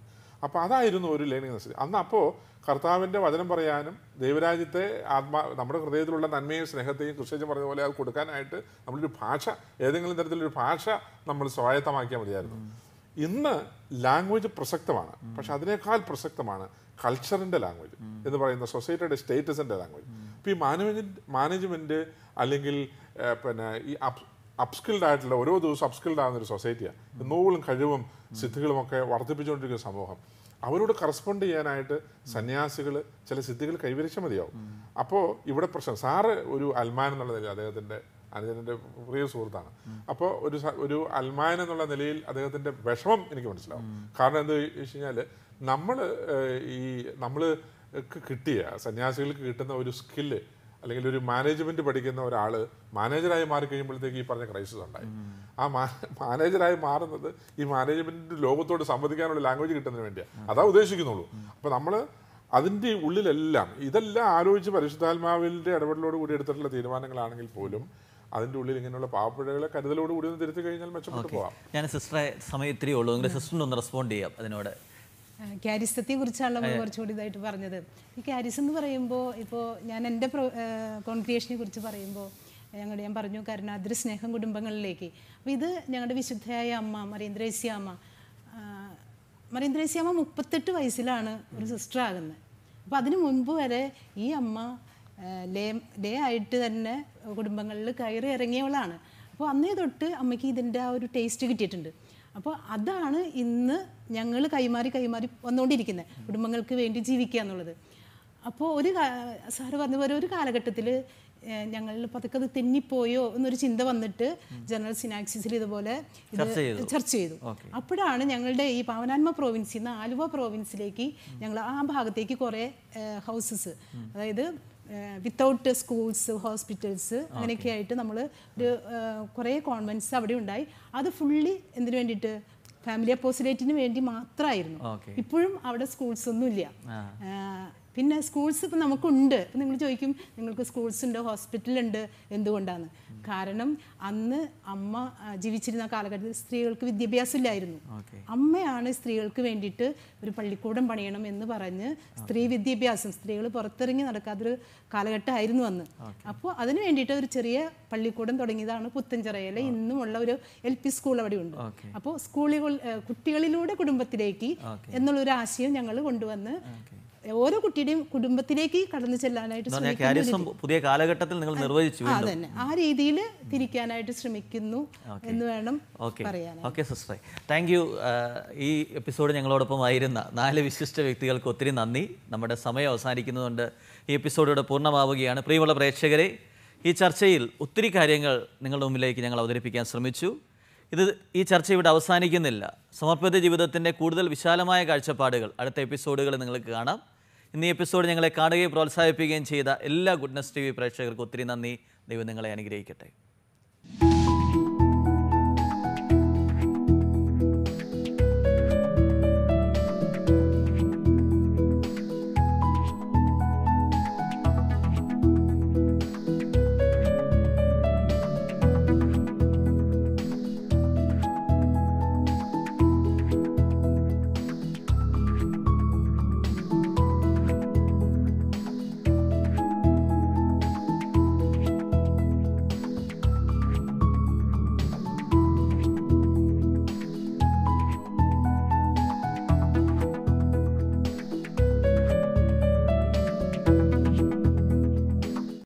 അപ്പോൾ അതായിരുന്നു ഒരു ലേണിംഗ് നെസസിറ്റി അന്ന് അപ്പോൾ കർത്താവിൻ്റെ വചനം പറയാനും ദൈവരാജ്യത്തെ ആത്മാ നമ്മുടെ ഹൃദയത്തിലുള്ള നന്മയും സ്നേഹത്തെയും കൃഷിയും പറഞ്ഞ പോലെ അത് കൊടുക്കാനായിട്ട് നമ്മളൊരു ഭാഷ ഏതെങ്കിലും തരത്തിലൊരു ഭാഷ നമ്മൾ സ്വായത്തമാക്കിയാൽ മതിയായിരുന്നു ഇന്ന് ലാംഗ്വേജ് പ്രസക്തമാണ് പക്ഷെ അതിനേക്കാൾ പ്രസക്തമാണ് കൾച്ചറിൻ്റെ ലാംഗ്വേജ് എന്ന് പറയുന്ന സൊസൈറ്റിയുടെ സ്റ്റേറ്റസിൻ്റെ ലാംഗ്വേജ് അപ്പോൾ ഈ മാനേജ്മെൻറ്റ് മാനേജ്മെൻറ്റ് അല്ലെങ്കിൽ പിന്നെ ഈ അപ് അപ്സ്കിൽഡ് ആയിട്ടുള്ള ഓരോ ദിവസം അപ്സ്കിൽഡ് ആകുന്ന ഒരു സൊസൈറ്റിയാണ് നോവലും കഴിവും ഒക്കെ വർദ്ധിപ്പിച്ചുകൊണ്ടിരിക്കുന്ന സമൂഹം അവരോട് കറസ്പോണ്ട് ചെയ്യാനായിട്ട് സന്യാസികൾ ചില സിദ്ധികൾ കൈവരിച്ചാൽ മതിയാവും അപ്പോൾ ഇവിടെ പ്രശ്നം സാറ് ഒരു അൽമാൻ എന്നുള്ള അദ്ദേഹത്തിൻ്റെ അനുജൻ്റെ പ്രിയ സുഹൃത്താണ് അപ്പോൾ ഒരു ഒരു അൽമാൻ എന്നുള്ള നിലയിൽ അദ്ദേഹത്തിൻ്റെ വിഷമം എനിക്ക് മനസ്സിലാവും കാരണം എന്താ വെച്ച് കഴിഞ്ഞാൽ നമ്മൾ ഈ നമ്മൾ കിട്ടിയ സന്യാസികൾക്ക് കിട്ടുന്ന ഒരു സ്കില്ല് അല്ലെങ്കിൽ ഒരു മാനേജ്മെന്റ് പഠിക്കുന്ന ഒരാൾ മാനേജറായി മാറിക്കഴിയുമ്പോഴത്തേക്ക് ഈ പറഞ്ഞ ക്രൈസിസ് ഉണ്ടായി ആ മാനേജറായി മാറുന്നത് ഈ മാനേജ്മെന്റ് ലോകത്തോട് സംവദിക്കാനുള്ള ലാംഗ്വേജ് കിട്ടുന്നതിന് വേണ്ടിയാണ് അതാ ഉദ്ദേശിക്കുന്നുള്ളൂ അപ്പോൾ നമ്മൾ അതിൻ്റെ ഉള്ളിലെല്ലാം ഇതെല്ലാം ആലോചിച്ച് പരിശുദ്ധാത്മാവിൻ്റെ ഇടപെടലോട് കൂടി എടുത്തിട്ടുള്ള തീരുമാനങ്ങളാണെങ്കിൽ പോലും അതിൻ്റെ ഉള്ളിൽ ഇങ്ങനെയുള്ള പാവപ്പുഴകളെ കരുതലോട് കൂടി ഒന്ന് തിരുത്തി കഴിഞ്ഞാൽ മെച്ചപ്പെട്ടു പോവാം ഞാൻ സിസ്റ്ററെ സമയം ഇത്രയേ ഉള്ളൂ എങ്കിലും സിസ്റ്ററിന് ഒന്ന് റെസ്പോണ്ട് ചെയ്യാം അതിനോട് ക്യാരിസത്തെ കുറിച്ചാണല്ലോ നമ്മൾ കുറച്ചുകൂടി ഇതായിട്ട് പറഞ്ഞത് ഈ ക്യാരിസ് എന്ന് പറയുമ്പോൾ ഇപ്പോൾ ഞാൻ എൻ്റെ കോൺക്രിയേഷനെ കുറിച്ച് പറയുമ്പോൾ ഞങ്ങൾ ഞാൻ പറഞ്ഞു കരുണാദ്രി സ്നേഹം കുടുംബങ്ങളിലേക്ക് അപ്പോൾ ഇത് ഞങ്ങളുടെ വിശുദ്ധയായ അമ്മ മരീന്ദ്രേസ്യ അമ്മ മരീന്ദ്രേസ്യ അമ്മ മുപ്പത്തെട്ട് വയസ്സിലാണ് ഒരു സിസ്റ്റർ ആകുന്നത് അപ്പോൾ അതിനു മുൻപ് വരെ ഈ അമ്മ ലേ ലേ ആയിട്ട് തന്നെ കുടുംബങ്ങളിൽ കയറി ഇറങ്ങിയവളാണ് അപ്പോൾ അന്നേ തൊട്ട് അമ്മയ്ക്ക് ഇതിൻ്റെ ആ ഒരു ടേസ്റ്റ് കിട്ടിയിട്ടുണ്ട് അപ്പോൾ അതാണ് ഇന്ന് ഞങ്ങൾ കൈമാറി കൈമാറി വന്നുകൊണ്ടിരിക്കുന്നത് കുടുംബങ്ങൾക്ക് വേണ്ടി ജീവിക്കുക എന്നുള്ളത് അപ്പോൾ ഒരു സാറ് പറഞ്ഞ പോലെ ഒരു കാലഘട്ടത്തിൽ ഞങ്ങൾ പതുക്കെ അത് തെന്നിപ്പോയോ എന്നൊരു ചിന്ത വന്നിട്ട് ജനറൽ സിനാക്സിസിൽ ഇതുപോലെ ചർച്ച ചെയ്തു അപ്പോഴാണ് ഞങ്ങളുടെ ഈ പാവനാന്മ പ്രോവിൻസിന്ന് ആലുവ പ്രോവിൻസിലേക്ക് ഞങ്ങൾ ആ ഭാഗത്തേക്ക് കുറേ ഹൗസസ് അതായത് വിത്തൗട്ട് സ്കൂൾസ് ഹോസ്പിറ്റൽസ് അങ്ങനെയൊക്കെ ആയിട്ട് നമ്മൾ ഒരു കുറേ കോൺവെൻസ് അവിടെ ഉണ്ടായി അത് ഫുള്ളി എന്തിനു വേണ്ടിയിട്ട് ഫാമിലി അപ്പോസിലേറ്റിന് വേണ്ടി മാത്രമായിരുന്നു ഇപ്പോഴും അവിടെ സ്കൂൾസ് ഒന്നുമില്ല പിന്നെ സ്കൂൾസ് ഇപ്പം നമുക്കുണ്ട് ഇപ്പം നിങ്ങൾ ചോദിക്കും നിങ്ങൾക്ക് സ്കൂൾസ് ഉണ്ട് ഹോസ്പിറ്റലുണ്ട് എന്തുകൊണ്ടാണ് കാരണം അന്ന് അമ്മ ജീവിച്ചിരുന്ന കാലഘട്ടത്തിൽ സ്ത്രീകൾക്ക് വിദ്യാഭ്യാസമില്ലായിരുന്നു അമ്മയാണ് സ്ത്രീകൾക്ക് വേണ്ടിയിട്ട് ഒരു പള്ളിക്കൂടം പണിയണം എന്ന് പറഞ്ഞ് സ്ത്രീ വിദ്യാഭ്യാസം സ്ത്രീകൾ പുറത്തിറങ്ങി നടക്കാത്തൊരു കാലഘട്ടമായിരുന്നു അന്ന് അപ്പോൾ അതിന് വേണ്ടിയിട്ട് ഒരു ചെറിയ പള്ളിക്കൂടം തുടങ്ങിയതാണ് പുത്തഞ്ചിറയിൽ ഇന്നുമുള്ള ഒരു എൽ പി സ്കൂൾ അവിടെ ഉണ്ട് അപ്പോൾ സ്കൂളുകൾ കുട്ടികളിലൂടെ കുടുംബത്തിലേക്ക് എന്നുള്ളൊരു ആശയം ഞങ്ങൾ കൊണ്ടുവന്ന് ഓരോ കുട്ടിയുടെയും കുടുംബത്തിലേക്ക് കടന്നു ചെല്ലാനായിട്ട് പുതിയ കാലഘട്ടത്തിൽ നിങ്ങൾ നിർവഹിച്ചു അതന്നെ ആ രീതിയിൽ തിരിക്കാനായിട്ട് ശ്രമിക്കുന്നു എന്ന് വേണം പറയാൻ ഓക്കെ സിസ്റ്റർ താങ്ക് യു ഈ എപ്പിസോഡ് ഞങ്ങളോടൊപ്പം ആയിരുന്ന നാല് വിശിഷ്ട വ്യക്തികൾക്ക് ഒത്തിരി നന്ദി നമ്മുടെ സമയം അവസാനിക്കുന്നതുകൊണ്ട് ഈ എപ്പിസോഡിവിടെ പൂർണ്ണമാവുകയാണ് പ്രിയമുള്ള പ്രേക്ഷകരെ ഈ ചർച്ചയിൽ ഒത്തിരി കാര്യങ്ങൾ നിങ്ങളുടെ മുമ്പിലേക്ക് ഞങ്ങൾ അവതരിപ്പിക്കാൻ ശ്രമിച്ചു ഇത് ഈ ചർച്ച ഇവിടെ അവസാനിക്കുന്നില്ല സമർപ്പിത ജീവിതത്തിൻ്റെ കൂടുതൽ വിശാലമായ കാഴ്ചപ്പാടുകൾ അടുത്ത എപ്പിസോഡുകൾ നിങ്ങൾക്ക് കാണാം ഇന്ന് ഈ എപ്പിസോഡ് ഞങ്ങളെ കാണുകയും പ്രോത്സാഹിപ്പിക്കുകയും ചെയ്ത എല്ലാ ഗുഡ്നസ് ടി വി പ്രേക്ഷകർക്കും ഒത്തിരി നന്ദി ദൈവം നിങ്ങളെ അനുഗ്രഹിക്കട്ടെ